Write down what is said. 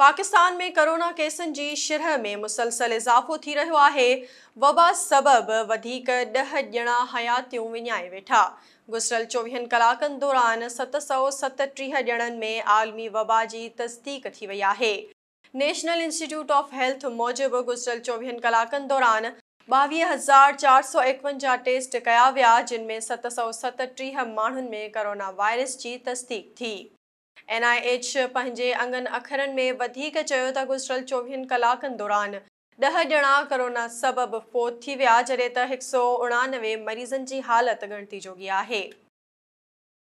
पाकिस्तान में कोरोना केसन की शिरह में मुसलसल इज़ाफ़ो थी रो है वबा सबब दह जणा ॼणा हयातियूं विञाए वेठा गुजरल चोवीहनि कलाक दौरान सत सौ सतटी जणन में आलमी वबा की तस्दीक थी है आहे नेशनल इंस्टीट्यूट ऑफ हेल्थ मूजिब गुजरल चोवीहनि कलाक दौरान बवी हज़ार चार सौ एकवंजा टेस्ट कया विया जिनमें में सत सौ सतटी मांग में कोरोना वायरस की तस्दीक थी एन आई एच पंहिंजे अङनि अखरनि में वधीक चयो त गुज़िरियल चोवीहनि कलाकनि दौरान ॾह ॼणा कोरोना सबबि फोत थी विया जड॒हिं त हिकु सौ उणानवे मरीज़नि जी हालति गणती आहे